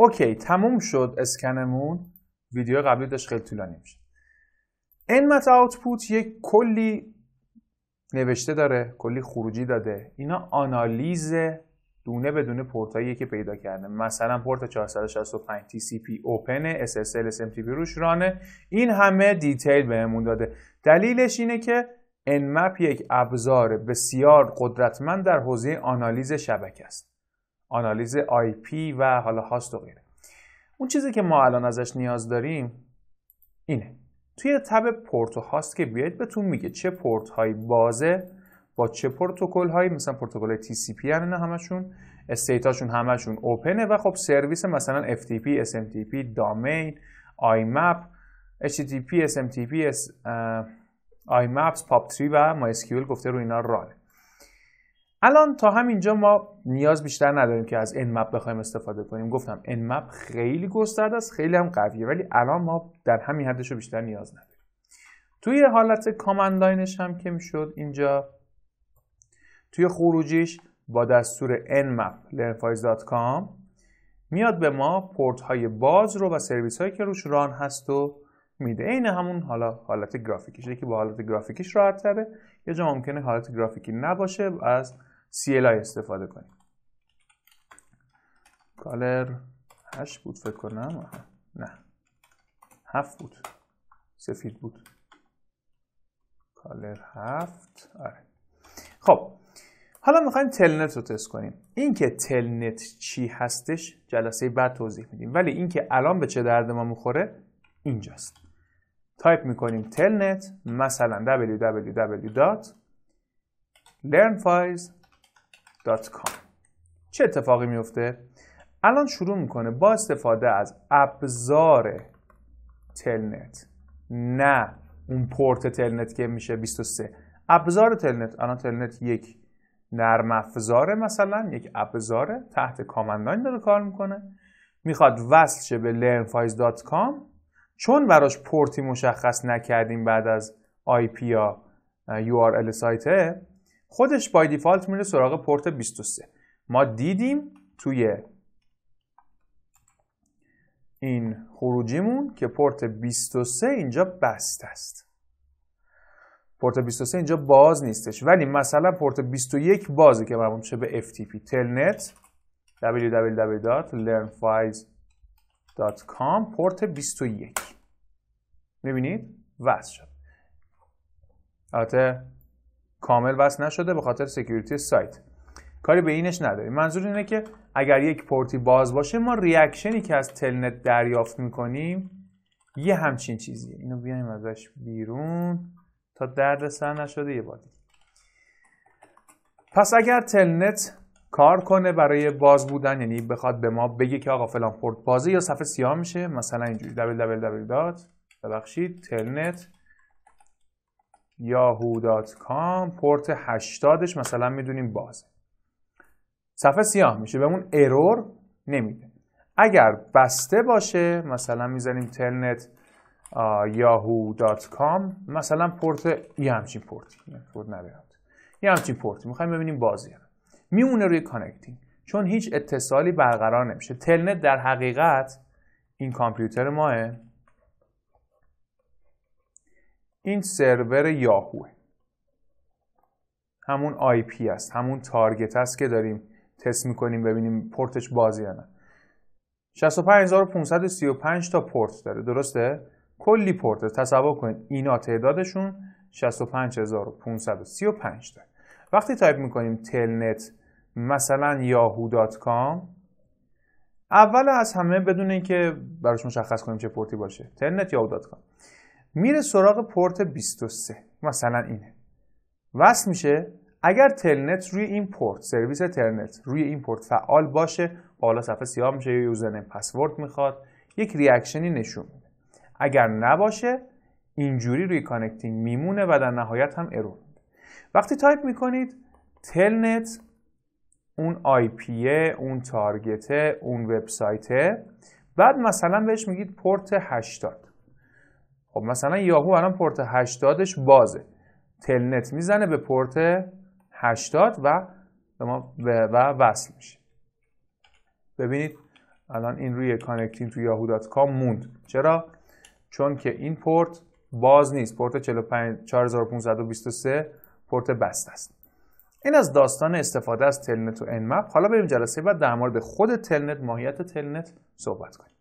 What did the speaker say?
اوکی تموم شد اسکنمون ویدیو قبلی داشت خیلی طولانی میشه انمت آوتپوت یک کلی نوشته داره کلی خروجی داده اینا آنالیز دونه به دونه پورتایی که پیدا کرده مثلا پورت 465 TCP اوپن SSL SMTP روش رانه این همه دیتیل بهمون داده دلیلش اینه که انمپ یک ابزار بسیار قدرتمند در حوزه آنالیز شبکه است آنالیز آی پی و حالا هاست و غیره اون چیزی که ما الان ازش نیاز داریم اینه توی تب پورت و هاست که بیاید بهتون میگه چه پورت هایی بازه با چه پروتکل هایی مثلا پروتکل های TCP هن اینا همشون استیت هاشون همشون اوپنه و خب سرویس مثلا FTP, SMTP, دامین, IMAP, HTTP, SMTP, IMAPS, پاپ 3 و MySQL گفته رو اینا رانه الان تا همینجا ما نیاز بیشتر نداریم که از nmap بخوایم استفاده کنیم گفتم nmap خیلی گسترده است خیلی هم قویه ولی الان ما در همین حدش رو بیشتر نیاز نداریم توی حالت کامند لاینش هم که میشد اینجا توی خروجیش با دستور nmap learnfiles.com میاد به ما پورت های باز رو و سرویس هایی که روش ران هست و میده عین همون حالا حالت گرافیکیش که با حالت گرافیکیش راحت تره یه جا ممکنه حالت گرافیکی نباشه از CLI استفاده کنیم کالر 8 بود فکر کنم نه هفت بود سفید بود کالر هفت آره خب حالا میخوایم تلنت رو تست کنیم اینکه تلنت چی هستش جلسه بعد توضیح میدیم ولی اینکه الان به چه درد ما میخوره اینجاست تایپ میکنیم تلنت مثلا www.learnfiles.com چه اتفاقی میفته؟ الان شروع میکنه با استفاده از ابزار تلنت نه اون پورت تلنت که میشه 23 ابزار تلنت الان تلنت یک نرم افزاره مثلا یک ابزاره تحت کامندلاین داره کار میکنه میخواد وصل شه به learnfiles.com چون براش پورتی مشخص نکردیم بعد از IP یا URL سایته خودش بای دیفالت میره سراغ پورت 23 ما دیدیم توی این خروجیمون که پورت 23 اینجا بست است پورت 23 اینجا باز نیستش ولی مثلا پورت 21 بازه که مربوط میشه به FTP تلنت www.learnfiles.com پورت 21 میبینید وصل شد البته کامل وصل نشده به خاطر سکیوریتی سایت کاری به اینش نداریم منظور اینه که اگر یک پورتی باز باشه ما ریاکشنی که از تلنت دریافت میکنیم یه همچین چیزیه اینو بیایم ازش بیرون تا درد سر نشده یه بادی پس اگر تلنت کار کنه برای باز بودن یعنی بخواد به ما بگه که آقا فلان پورت بازه یا صفحه سیاه میشه مثلا اینجوری www. ببخشید تلنت yahoo.com پورت 80ش مثلا میدونیم بازه صفحه سیاه میشه بهمون ارور نمیده اگر بسته باشه مثلا میزنیم تلنت yahoo.com مثلا پورت یه همچین پورتی پورت یه همچین پورتی میخوایم ببینیم بازی میمونه روی کانکتینگ چون هیچ اتصالی برقرار نمیشه تلنت در حقیقت این کامپیوتر ماه این سرور یاهوه همون آی پی است همون تارگت است که داریم تست میکنیم ببینیم پورتش بازی یا نه 65535 تا پورت داره درسته کلی پورت تصور کنید اینا تعدادشون 65535 داره وقتی تایپ میکنیم تلنت مثلا یاهو کام اول از همه بدون اینکه براش مشخص کنیم چه پورتی باشه تلنت کام میره سراغ پورت 23 مثلا اینه وصل میشه اگر تلنت روی این پورت سرویس تلنت روی این پورت فعال باشه بالا صفحه سیاه میشه یه یوزرنیم پسورد میخواد یک ریاکشنی نشون میده اگر نباشه اینجوری روی کانکتینگ میمونه و در نهایت هم میده وقتی تایپ میکنید تلنت اون آی پیه، اون تارگته، اون وبسایته بعد مثلا بهش میگید پورت 80 خب مثلا یاهو الان پورت 80ش بازه تلنت میزنه به پورت 80 و به ما و وصل میشه ببینید الان این روی کانکتینگ تو یاهو دات موند چرا چون که این پورت باز نیست پورت 45 4523 پورت بست است این از داستان استفاده از تلنت و انمپ حالا بریم جلسه بعد در مورد خود تلنت ماهیت تلنت صحبت کنیم